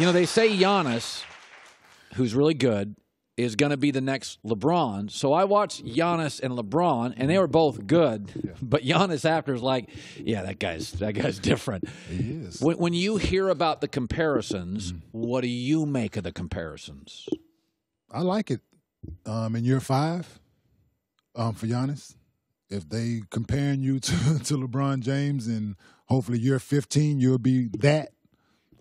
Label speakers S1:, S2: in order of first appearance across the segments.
S1: You know, they say Giannis, who's really good, is going to be the next LeBron. So I watched Giannis and LeBron, and they were both good. Yeah. But Giannis after is like, yeah, that guy's that guy's different. He is. When, when you hear about the comparisons, mm. what do you make of the comparisons? I like it. Um, in
S2: year five, um, for Giannis, if they comparing you to, to LeBron James, and hopefully year fifteen you'll be that.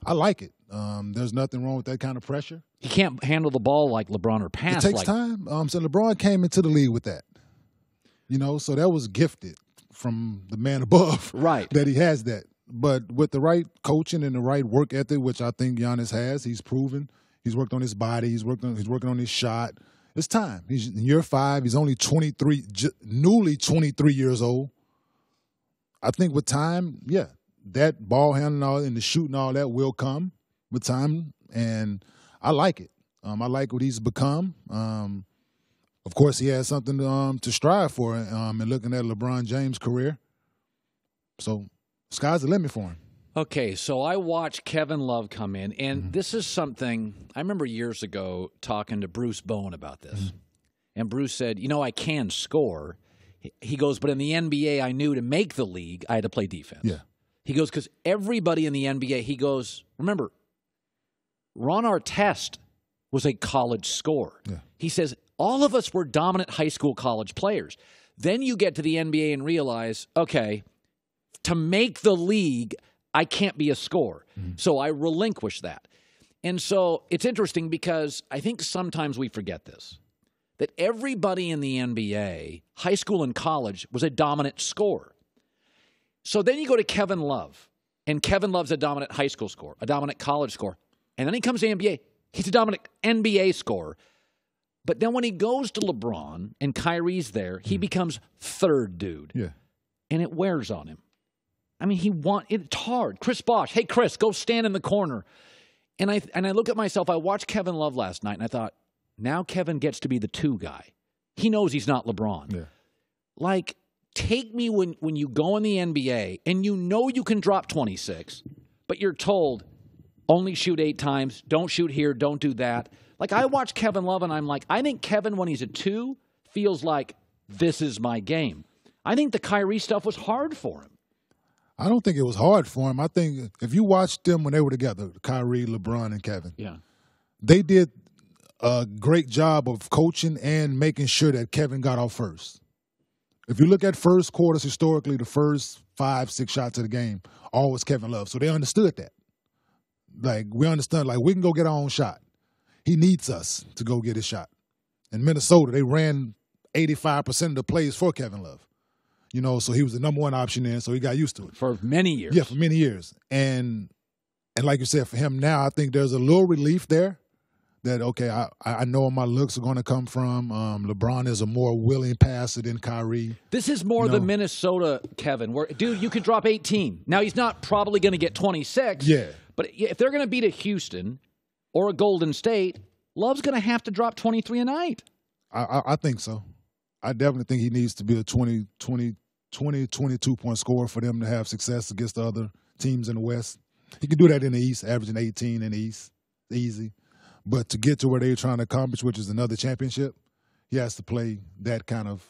S2: I like it. Um, there's nothing wrong with that kind of pressure.
S1: He can't handle the ball like LeBron or pass. It takes like-
S2: time. Um, so LeBron came into the league with that. You know, so that was gifted from the man above. Right. That he has that. But with the right coaching and the right work ethic, which I think Giannis has, he's proven. He's worked on his body. He's worked on. He's working on his shot. It's time. He's in year five. He's only twenty three, j- newly twenty three years old. I think with time, yeah, that ball handling all and the shooting all that will come with time, and I like it. Um, I like what he's become. Um, of course, he has something to, um, to strive for um, and looking at LeBron James' career. So, sky's the limit for him.
S1: Okay, so I watched Kevin Love come in, and mm-hmm. this is something I remember years ago talking to Bruce Bowen about this. Mm-hmm. And Bruce said, You know, I can score. He goes, But in the NBA, I knew to make the league, I had to play defense. Yeah. He goes, Because everybody in the NBA, he goes, Remember, Ron Artest was a college scorer. Yeah. He says all of us were dominant high school college players. Then you get to the NBA and realize, okay, to make the league, I can't be a scorer. Mm-hmm. So I relinquish that. And so it's interesting because I think sometimes we forget this that everybody in the NBA, high school and college, was a dominant scorer. So then you go to Kevin Love, and Kevin Love's a dominant high school scorer, a dominant college scorer, and then he comes to NBA. He's a dominant NBA scorer. But then when he goes to LeBron and Kyrie's there, he mm. becomes third dude. Yeah. And it wears on him. I mean, he want it's hard. Chris Bosch, hey Chris, go stand in the corner. And I and I look at myself, I watched Kevin Love last night and I thought, now Kevin gets to be the two guy. He knows he's not LeBron. Yeah. Like, take me when when you go in the NBA and you know you can drop 26, but you're told only shoot eight times, don't shoot here, don't do that. Like I watch Kevin Love and I'm like, I think Kevin when he's a two feels like this is my game. I think the Kyrie stuff was hard for him.
S2: I don't think it was hard for him. I think if you watched them when they were together, Kyrie, LeBron, and Kevin, yeah, they did a great job of coaching and making sure that Kevin got off first. If you look at first quarters historically, the first five, six shots of the game always Kevin Love, so they understood that. Like we understand, like we can go get our own shot. He needs us to go get his shot. In Minnesota, they ran 85% of the plays for Kevin Love. You know, so he was the number one option there. so he got used to it. For many years. Yeah, for many years. And and like you said, for him now, I think there's a little relief there that okay, I I know where my looks are going to come from. Um, LeBron is a more willing passer than Kyrie.
S1: This is more you know? the Minnesota Kevin, where dude, you could drop 18. Now he's not probably going to get 26. Yeah, but if they're going to beat a Houston or a Golden State, Love's going to have to drop 23 a night. I, I,
S2: I, think so. I definitely think he needs to be a 20, 20, 20, 22 point scorer for them to have success against the other teams in the West. He can do that in the East, averaging 18 in the East, easy. But to get to where they're trying to accomplish, which is another championship, he has to play that kind of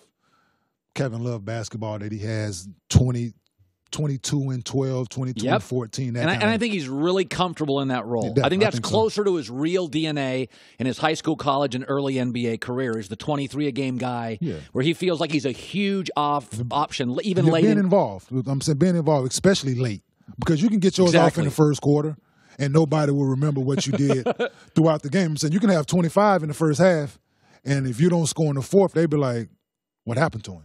S2: Kevin Love basketball that he has 20, 22 and 12, 22 yep. and 14. and, I, and I,
S1: think he's really comfortable in that role. Yeah, I think that's I think closer so. to his real DNA in his high school, college, and early NBA career. He's the 23 a game guy yeah. where he feels like he's a huge off option, even yeah, late. Being in,
S2: involved. I'm saying being involved, especially late, because you can get yours exactly. off in the first quarter and nobody will remember what you did throughout the game. I'm saying you can have 25 in the first half, and if you don't score in the fourth, they'd be like, what happened to him?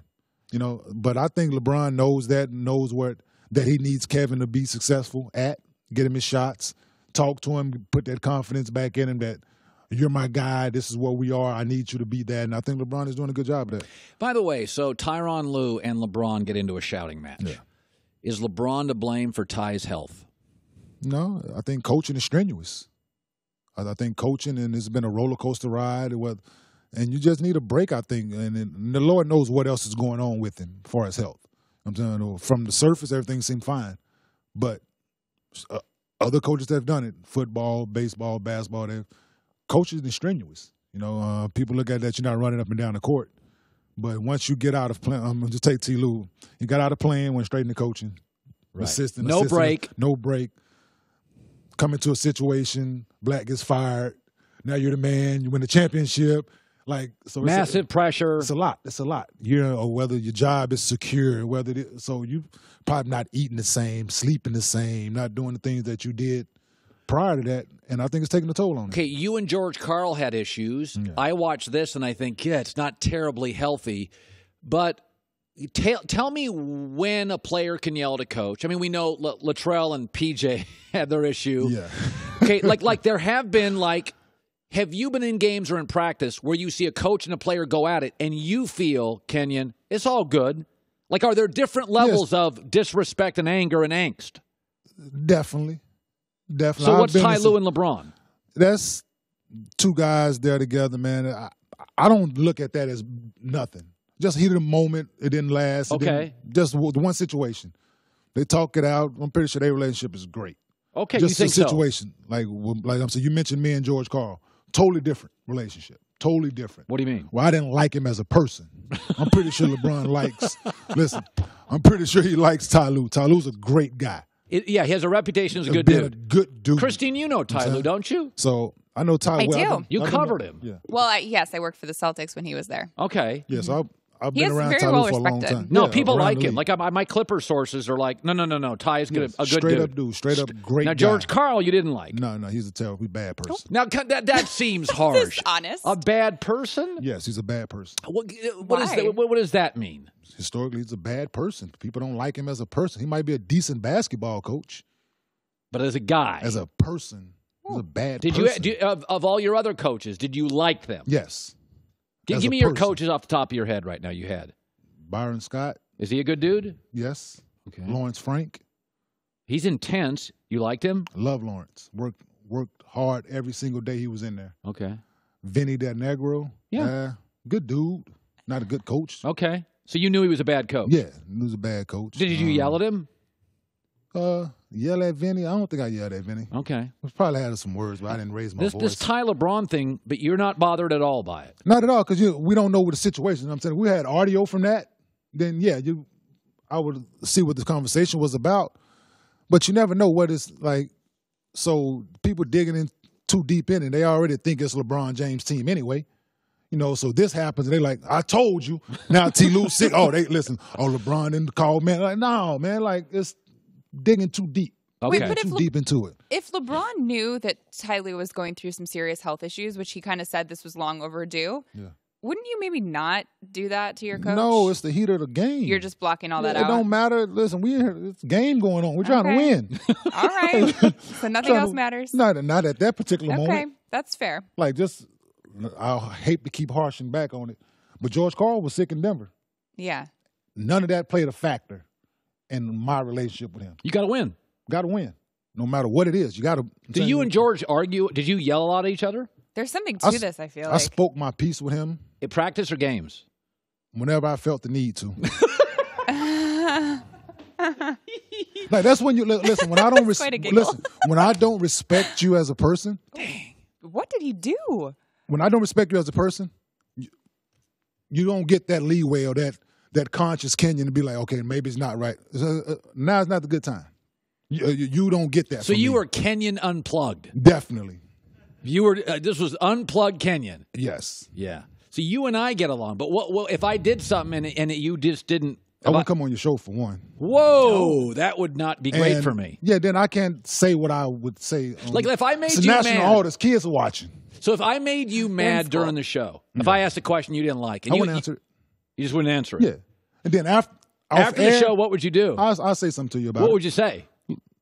S2: You know, but I think LeBron knows that, knows what that he needs Kevin to be successful at, get him his shots, talk to him, put that confidence back in him that you're my guy. This is what we are. I need you to be that. And I think LeBron is doing a good job of that.
S1: By the way, so Tyron Lue and LeBron get into a shouting match. Yeah. Is LeBron to blame for Ty's health?
S2: No, I think coaching is strenuous. I think coaching and it's been a roller coaster ride. Whether and you just need a break, I think. And, and the Lord knows what else is going on with him as far as health. I'm saying from the surface, everything seemed fine, but uh, other coaches that have done it, football, baseball, basketball, they coaches is strenuous. You know, uh, people look at that you're not running up and down the court, but once you get out of playing, I'm gonna just take T. Lou. He got out of playing, went straight into coaching,
S1: right. assistant, no assistant, break,
S2: no break. Come into a situation, black gets fired. Now you're the man. You win the championship. Like so, massive it's a, pressure. It's a lot. It's a lot. You know, or whether your job is secure, whether it is, so you probably not eating the same, sleeping the same, not doing the things that you did prior to that, and I think it's taking a toll on.
S1: Okay, it. you and George Carl had issues. Yeah. I watched this and I think, yeah, it's not terribly healthy, but Tell, tell me when a player can yell at a coach. I mean, we know L- Latrell and PJ had their issue. Yeah. okay, like like there have been like have you been in games or in practice where you see a coach and a player go at it and you feel, Kenyon, it's all good? Like, are there different levels yes. of disrespect and anger and angst?
S2: Definitely. Definitely. So, I've what's Ty Lue and LeBron? That's two guys there together, man. I, I don't look at that as nothing. Just heat of the moment. It didn't last. It okay. Didn't, just one situation. They talk it out. I'm pretty sure their relationship is great. Okay, just a situation. So? Like, like I'm saying, you mentioned me and George Carl. Totally different relationship. Totally different. What do you mean? Well, I didn't like him as a person. I'm pretty sure LeBron likes. Listen, I'm pretty sure he likes Tyloo. Tyloo's a great guy.
S1: It, yeah, he has a reputation as a good dude. A good dude. Christine, you know Tyloo, don't you?
S2: So I know Tyloo I well, do. i been, you i covered been, him. Yeah.
S1: Well, I, yes, I worked for the Celtics when he was there. Okay. Yes, yeah, so I I've been around well for a long time. No, yeah, people like him. Like my Clipper sources are like, no, no, no, no. Ty is good, yes, a good straight dude. up
S2: dude, straight up great. Now George guy. Carl, you didn't like. No, no, he's a terrible, bad person.
S1: Now that that seems harsh. honest.
S2: A bad person. Yes, he's a bad person.
S1: Uh, what that,
S2: what, what does that mean? Historically, he's a bad person. People don't like him as a person. He might be a decent basketball coach,
S1: but as a guy, as a person. He's
S2: a hmm. bad. Did person. you,
S1: you of, of all your other coaches? Did you like them? Yes give me your coaches off the top of your head right now. You had Byron Scott. Is he a good dude? Yes. Okay.
S2: Lawrence Frank. He's intense. You liked him? Love Lawrence. Worked worked hard every single day he was in there. Okay. Vinny Del Negro. Yeah. Uh, good dude.
S1: Not a good coach. Okay. So you knew he was a bad coach. Yeah,
S2: he was a bad coach. Did you um, yell at him? Uh, yell at Vinny. I don't think I yelled at Vinny. Okay. We probably had some words,
S1: but I didn't raise my this, voice. This Ty Lebron thing, but you're not bothered at all by it.
S2: Not at all, because you know, we don't know what the situation. Is. I'm saying we had audio from that. Then yeah, you, I would see what the conversation was about, but you never know what it's like. So people digging in too deep in, and they already think it's LeBron James team anyway you know, so this happens, and they like, I told you. Now T Lou sick. Oh, they listen, oh LeBron didn't call man. Like, no, man, like it's digging too deep. Okay. Wait, but too if Le- deep into it.
S1: If LeBron knew that Tyloo was going through some serious health issues, which he kind of said this was long overdue, yeah. wouldn't you maybe not do that to your coach? No, it's
S2: the heat of the game. You're
S1: just blocking all that out. It don't
S2: matter. Listen, we it's game going on. We're trying to win.
S1: all right. So nothing else to, matters.
S2: Not not at that particular okay. moment. Okay, that's fair. Like just, I hate to keep harshing back on it, but George Carl was sick in Denver. Yeah. None of that played a factor and my relationship with him. You got to win. Got to win, no matter what it is. You got to. Do you and George argue? Did you yell a lot at each
S1: other? There's something to I, this. I feel. I like.
S2: spoke my piece with him. In practice or games? Whenever I felt the need to. like that's when you listen. When I don't res- listen. When I don't respect you as a person. Dang. What did he do? When I don't respect you as a person, you, you don't get that leeway or that that conscious Kenyan to be like, okay, maybe it's not right. So, uh, now it's not the good time. Uh, you, you don't get
S1: that. So you me. were Kenyan unplugged. Definitely. You were. Uh, this was unplugged Kenyan. Yes. Yeah. So you and I get along, but what? Well, if I did something and, and you just didn't
S2: I won't come on your show for one.
S1: Whoa, that would not be great and, for me.
S2: Yeah, then I can't say what I would say. like if I made you national mad,
S1: artists, kids are watching. So if I made you mad during the show, if I asked a question you didn't like, and I you, wouldn't answer you just wouldn't answer it. Yeah.
S2: And then after after air, the show, what would you do? I'll, I'll say
S1: something to you about. What it. would you say?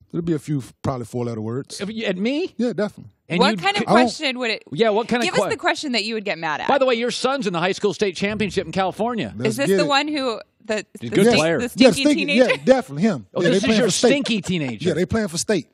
S1: It'll be a few, probably four letter words. At me? Yeah, definitely. And what kind of question would it? Yeah, what kind give of? Give us the question that you would get mad at. By the way, your son's in the high school state championship in California. Let's is this the it. one who the, the good player, the stinky yeah, stinky, teenager? Yeah, definitely him. Oh, yeah, this is your stinky teenager. Yeah, they playing for state.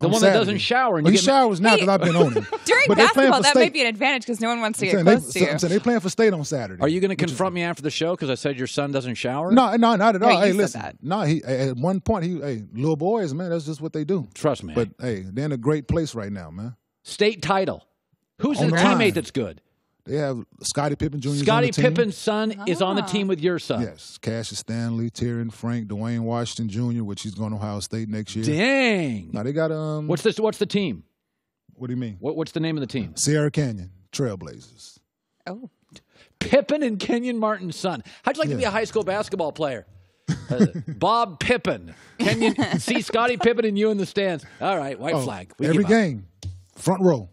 S1: The on one Saturday. that doesn't shower. And well, you he showers now because I've been on him. During but basketball, that state. might be an advantage because no one wants to I'm get close they, to you. I'm
S2: saying they playing for state on Saturday. Are
S1: you going to confront me after the show because I said your son doesn't shower? No, no, not at all. Hey, hey listen, no,
S2: nah, he at one point he, hey, little boys, man, that's just what they do. Trust me. But hey, they're in a great place right now, man.
S1: State title. Who's on the, the teammate that's good?
S2: They have Scottie Pippen Jr. Scottie Pippen's
S1: son is on the ah. team with your son. Yes,
S2: Cassius Stanley, Tyrion Frank, Dwayne Washington Jr., which he's going to Ohio State next year.
S1: Dang! Now they got um. What's this? What's the team? What do you
S2: mean? What, what's the name of the team? Sierra Canyon Trailblazers.
S1: Oh, Pippen and Kenyon Martin's son. How'd you like yeah. to be a high school basketball player? Uh, Bob Pippen. Kenyon, see Scotty Pippen and you in the stands. All right, white oh, flag. We every game, front row.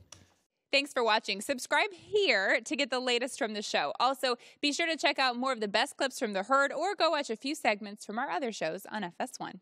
S1: Thanks for watching. Subscribe here to get the latest from the show. Also, be sure to check out more of the best clips from The Herd or go watch a few segments from our other shows on FS1.